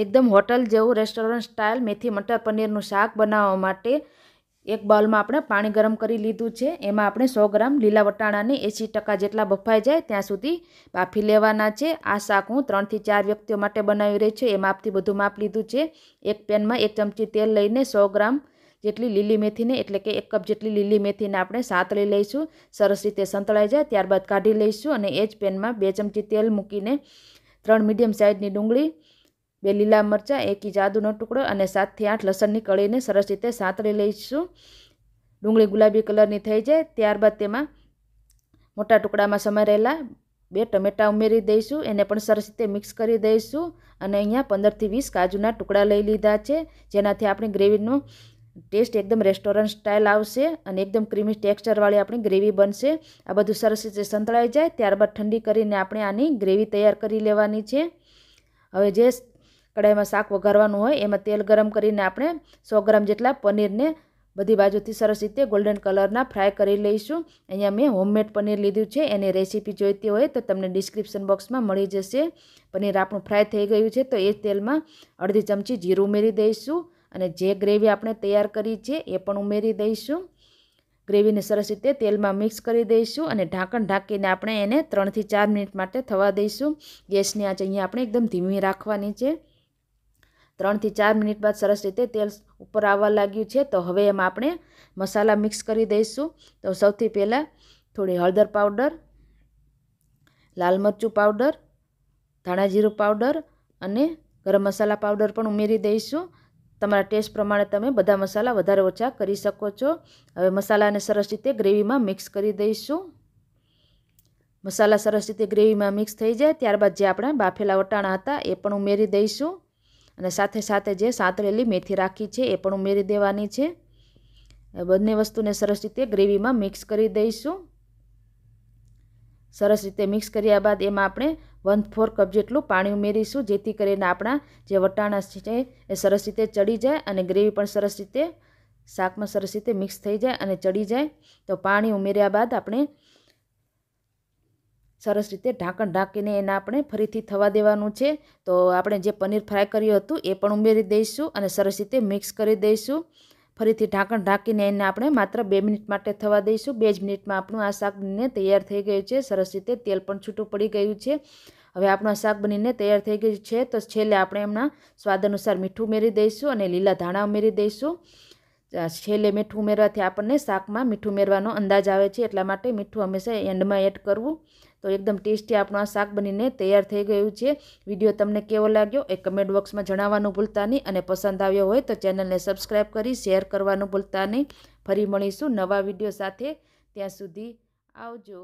એકદમ હોટલ જેવું restaurant style મેથી મટર પનીરનું શાક બનાવવા માટે એક બાઉલમાં આપણે પાણી ગરમ કરી લીધું છે એમાં આપણે સો ગ્રામ લીલા વટાણાને એંસી ટકા જેટલા બફાઈ જાય ત્યાં સુધી બાફી લેવાના છે આ શાક હું ત્રણથી ચાર વ્યક્તિઓ માટે બનાવી રહી છું એ માપથી બધું માપ લીધું છે એક પેનમાં એક ચમચી તેલ લઈને સો ગ્રામ જેટલી લીલી મેથીને એટલે કે એક કપ જેટલી લીલી મેથીને આપણે સાતળી લઈશું સરસ રીતે સંતળાઈ જાય ત્યારબાદ કાઢી લઈશું અને એ જ પેનમાં બે ચમચી તેલ મૂકીને ત્રણ મીડિયમ સાઇઝની ડુંગળી બે લીલા મરચાં એક જાદુનો ટુકડો અને સાતથી આઠ લસણની કળીને સરસ રીતે સાંતળી લઈશું ડુંગળી ગુલાબી કલરની થઈ જાય ત્યારબાદ તેમાં મોટા ટુકડામાં સમારેલા બે ટમેટાં ઉમેરી દઈશું એને પણ સરસ રીતે મિક્સ કરી દઈશું અને અહીંયા પંદરથી વીસ કાજુના ટુકડા લઈ લીધા છે જેનાથી આપણી ગ્રેવીનું ટેસ્ટ એકદમ રેસ્ટોરન્ટ સ્ટાઇલ આવશે અને એકદમ ક્રીમી ટેક્સચરવાળી આપણી ગ્રેવી બનશે આ બધું સરસ રીતે સંતળાઈ જાય ત્યારબાદ ઠંડી કરીને આપણે આની ગ્રેવી તૈયાર કરી લેવાની છે હવે જે કઢાઈમાં શાક વઘારવાનું હોય એમાં તેલ ગરમ કરીને આપણે 100 ગ્રામ જેટલા પનીરને બધી બાજુથી સરસિતે ગોલ્ડન કલરના ફ્રાય કરી લઈશું અહીંયા મેં હોમમેડ પનીર લીધું છે અને રેસિપી જોઈતી હોય તો તમને ડિસ્ક્રિપ્શન બોક્સમાં મળી જશે પનીર આપણું ફ્રાય થઈ ગયું છે તો એ તેલમાં અડધી ચમચી જીરું મેરી દઈશુ અને જે ગ્રેવી આપણે તૈયાર કરી છે એ પણ ઉમેરી દઈશુ ગ્રેવીને સરસિતે તેલમાં મિક્સ કરી દઈશુ અને ઢાંકણ ઢાકીને આપણે એને 3 થી 4 મિનિટ માટે થવા દઈશુ ગેસની આ જ અહીં આપણે एकदम ધીમી રાખવાની છે ત્રણથી ચાર મિનિટ બાદ સરસ રીતે તેલ ઉપર આવવા લાગ્યું છે તો હવે એમાં આપણે મસાલા મિક્સ કરી દઈશું તો સૌથી પહેલાં થોડી હળદર પાવડર લાલ મરચું પાવડર ધાણા જીરું પાવડર અને ગરમ મસાલા પાવડર પણ ઉમેરી દઈશું તમારા ટેસ્ટ પ્રમાણે તમે બધા મસાલા વધારે ઓછા કરી શકો છો હવે મસાલાને સરસ રીતે ગ્રેવીમાં મિક્સ કરી દઈશું મસાલા સરસ રીતે ગ્રેવીમાં મિક્સ થઈ જાય ત્યારબાદ જે આપણે બાફેલા વટાણા હતા એ પણ ઉમેરી દઈશું અને સાથે સાથે જે સાતરેલી મેથી રાખી છે એ પણ ઉમેરી દેવાની છે બંને વસ્તુને સરસ રીતે ગ્રેવીમાં મિક્સ કરી દઈશું સરસ રીતે મિક્સ કર્યા બાદ એમાં આપણે વન ફોર કપ જેટલું પાણી ઉમેરીશું જેથી કરીને આપણા જે વટાણા છે એ સરસ રીતે ચડી જાય અને ગ્રેવી પણ સરસ રીતે શાકમાં સરસ રીતે મિક્સ થઈ જાય અને ચડી જાય તો પાણી ઉમેર્યા બાદ આપણે સરસ રીતે ઢાંકણ ઢાંકીને એને આપણે ફરીથી થવા દેવાનું છે તો આપણે જે પનીર ફ્રાય કર્યું હતું એ પણ ઉમેરી દઈશું અને સરસ રીતે મિક્સ કરી દઈશું ફરીથી ઢાંકણ ઢાંકીને એને આપણે માત્ર બે મિનિટ માટે થવા દઈશું બે જ મિનિટમાં આપણું આ શાક બનીને તૈયાર થઈ ગયું છે સરસ રીતે તેલ પણ છૂટું પડી ગયું છે હવે આપણું શાક બનીને તૈયાર થઈ ગયું છે તો છેલ્લે આપણે એમના સ્વાદ અનુસાર મીઠું ઉમેરી દઈશું અને લીલા ધાણા ઉમેરી દઈશું છેલ્લે મીઠું ઉમેરવાથી આપણને શાકમાં મીઠું ઉમેરવાનો અંદાજ આવે છે એટલા માટે મીઠું હંમેશા એન્ડમાં એડ કરવું તો એકદમ ટેસ્ટી આપણું આ શાક બનીને તૈયાર થઈ ગયું છે વિડીયો તમને કેવો લાગ્યો એ કમેન્ટ બોક્સમાં જણાવવાનું ભૂલતા નહીં અને પસંદ આવ્યો હોય તો ચેનલને સબસ્ક્રાઈબ કરી શેર કરવાનું ભૂલતા નહીં ફરી મળીશું નવા વિડીયો સાથે ત્યાં સુધી આવજો